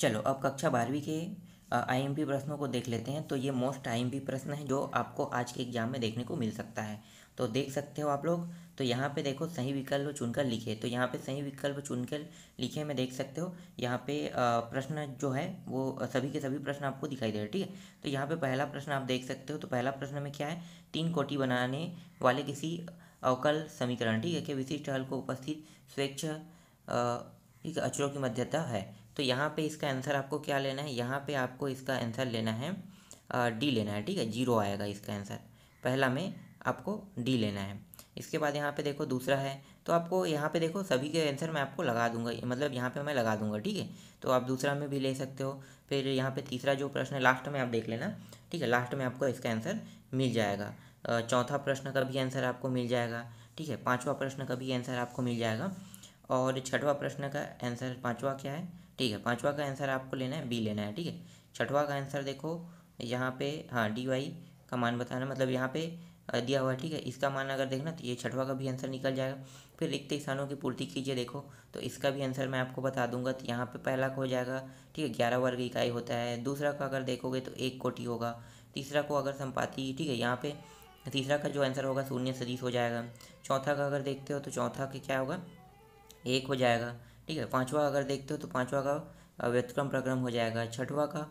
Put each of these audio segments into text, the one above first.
चलो अब कक्षा बारहवीं के आईएमपी प्रश्नों को देख लेते हैं तो ये मोस्ट आईएमपी प्रश्न है जो आपको आज के एग्जाम में देखने को मिल सकता है तो देख सकते हो आप लोग तो यहाँ पे देखो सही विकल्प चुनकर लिखे तो यहाँ पे सही विकल्प चुनकर लिखे में देख सकते हो यहाँ पे प्रश्न जो है वो सभी के सभी प्रश्न आपको दिखाई दे रहे ठीक है तो यहाँ पे पहला प्रश्न आप देख सकते हो तो पहला प्रश्न में क्या है तीन कोटि बनाने वाले किसी अवकल समीकरण ठीक है कि विशिष्ट हल को उपस्थित स्वेच्छ ठीक है अचरों की मध्यता है तो यहाँ पे इसका आंसर आपको क्या लेना है यहाँ पे आपको इसका आंसर लेना है डी लेना है ठीक है जीरो आएगा इसका आंसर पहला में आपको डी लेना है इसके बाद यहाँ पे देखो दूसरा है तो आपको यहाँ पे देखो सभी के आंसर मैं आपको लगा दूंगा मतलब यहाँ पे मैं लगा दूंगा ठीक है तो आप दूसरा में भी ले सकते हो फिर यहाँ पे तीसरा जो प्रश्न है लास्ट में आप देख लेना ठीक है लास्ट में आपको इसका आंसर मिल जाएगा चौथा प्रश्न का भी आंसर आपको मिल जाएगा ठीक है पाँचवा प्रश्न का भी आंसर आपको मिल जाएगा और छठवा प्रश्न का आंसर पाँचवा क्या है ठीक है पांचवा का आंसर आपको लेना है बी लेना है ठीक है छठवा का आंसर देखो यहाँ पे हाँ डी वाई का मान बताना मतलब यहाँ पे दिया हुआ है ठीक है इसका मान अगर देखना तो ये छठवा का भी आंसर निकल जाएगा फिर रिक्त स्थानों की पूर्ति कीजिए देखो तो इसका भी आंसर मैं आपको बता दूंगा तो यहाँ पे पहला का हो जाएगा ठीक है ग्यारह वर्ग इकाई होता है दूसरा का अगर देखोगे तो एक कोटि होगा तीसरा को अगर संपाति ठीक है यहाँ पे तीसरा का जो आंसर होगा शून्य सदीस हो जाएगा चौथा का अगर देखते हो तो चौथा के क्या होगा एक हो जाएगा ठीक है पाँचवा अगर देखते हो तो पाँचवा का व्यतिक्रम प्रक्रम हो जाएगा छठवा का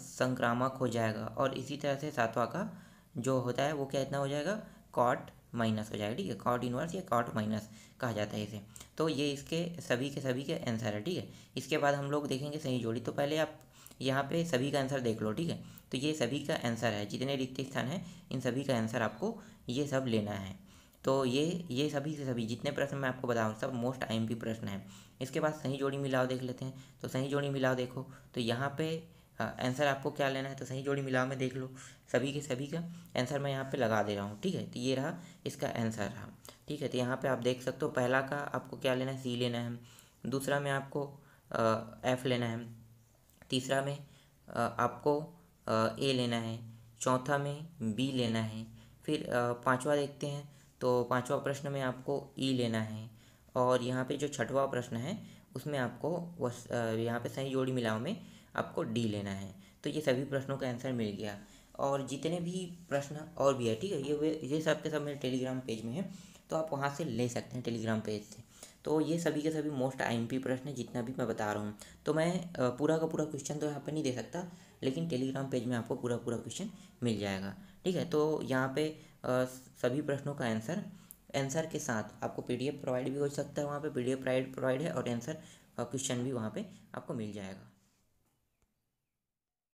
संक्रामक हो जाएगा और इसी तरह से सातवा का जो होता है वो क्या इतना हो जाएगा कॉट माइनस हो जाएगा ठीक है कॉट इनवर्स या कॉट माइनस कहा जाता है इसे तो ये इसके सभी के सभी के आंसर है ठीक है इसके बाद हम लोग देखेंगे सही जोड़ी तो पहले आप यहाँ पे सभी का आंसर देख लो ठीक है तो ये सभी का आंसर है जितने रिक्त स्थान हैं इन सभी का आंसर आपको ये सब लेना है तो ये ये सभी से सभी जितने प्रश्न मैं आपको बताऊँ सब मोस्ट आई एम प्रश्न है इसके बाद सही जोड़ी मिलाओ देख लेते हैं तो सही जोड़ी मिलाओ देखो तो यहाँ पे आंसर आपको क्या लेना है तो सही जोड़ी मिलाओ में देख लो सभी के सभी का आंसर मैं यहाँ पे लगा दे रहा हूँ ठीक है तो ये रहा इसका आंसर रहा ठीक है तो यहाँ पे आप देख सकते हो पहला का आपको क्या लेना है सी लेना है दूसरा में आपको एफ़ लेना है तीसरा में आपको ए लेना है चौथा में बी लेना है फिर पाँचवा देखते हैं तो पाँचवा प्रश्न में आपको ई लेना है और यहाँ पे जो छठवा प्रश्न है उसमें आपको यहाँ पे सही जोड़ी मिलाओ में आपको डी लेना है तो ये सभी प्रश्नों का आंसर मिल गया और जितने भी प्रश्न और भी है ठीक है ये वे ये सब के सब मेरे टेलीग्राम पेज में है तो आप वहाँ से ले सकते हैं टेलीग्राम पेज से तो ये सभी के सभी मोस्ट आईएमपी प्रश्न है जितना भी मैं बता रहा हूँ तो मैं पूरा का पूरा क्वेश्चन तो यहाँ पे नहीं दे सकता लेकिन टेलीग्राम पेज में आपको पूरा पूरा क्वेश्चन मिल जाएगा ठीक है तो यहाँ पे सभी प्रश्नों का आंसर आंसर के साथ आपको पीडीएफ प्रोवाइड भी हो सकता है वहाँ पे पीडीएफ प्रोवाइड है और आंसर क्वेश्चन भी वहाँ पे आपको मिल जाएगा